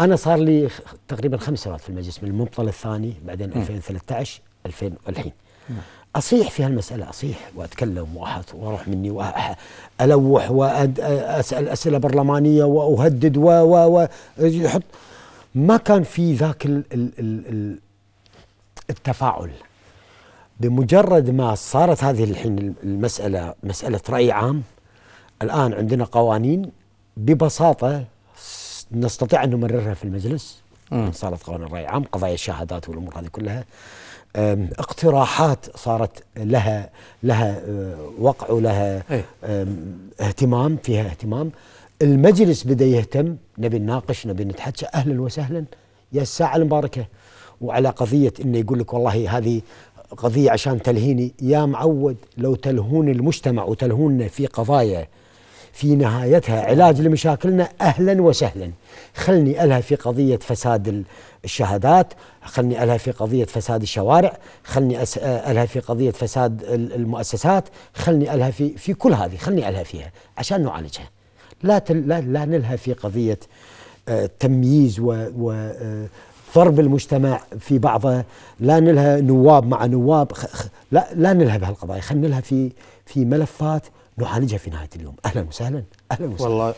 انا صار لي تقريبا خمس سنوات في المجلس من المبطل الثاني بعدين 2013 2000 والحين اصيح في هالمساله اصيح واتكلم واحط واروح مني والوح واسال اسئله برلمانيه واهدد و و يحط ما كان في ذاك ال ال ال التفاعل بمجرد ما صارت هذه الحين المساله مساله راي عام الان عندنا قوانين ببساطه نستطيع أن نمررها في المجلس من صالة قانون الرأي العام قضايا الشهادات والأمور هذه كلها اقتراحات صارت لها لها أه، وقع ولها إيه. اهتمام فيها اهتمام المجلس بدا يهتم نبي نناقش نبي نتحكى اهلا وسهلا يا الساعه المباركه وعلى قضيه انه يقول لك والله هذه قضيه عشان تلهيني يا معود لو تلهون المجتمع وتلهوننا في قضايا في نهايتها علاج لمشاكلنا أهلا وسهلا خلني ألها في قضية فساد الشهادات خلني ألها في قضية فساد الشوارع خلني ألها في قضية فساد المؤسسات خلني ألها في, في كل هذه خلني ألها فيها عشان نعالجها لا, تل لا, لا نلها في قضية آه، التمييز وضرب آه، المجتمع في بعضه لا نلها نواب مع نواب لا لا نلها بهالقضايا خلينا نلها في في ملفات نعالجها في نهايه اليوم اهلا وسهلا اهلا وسهلا والله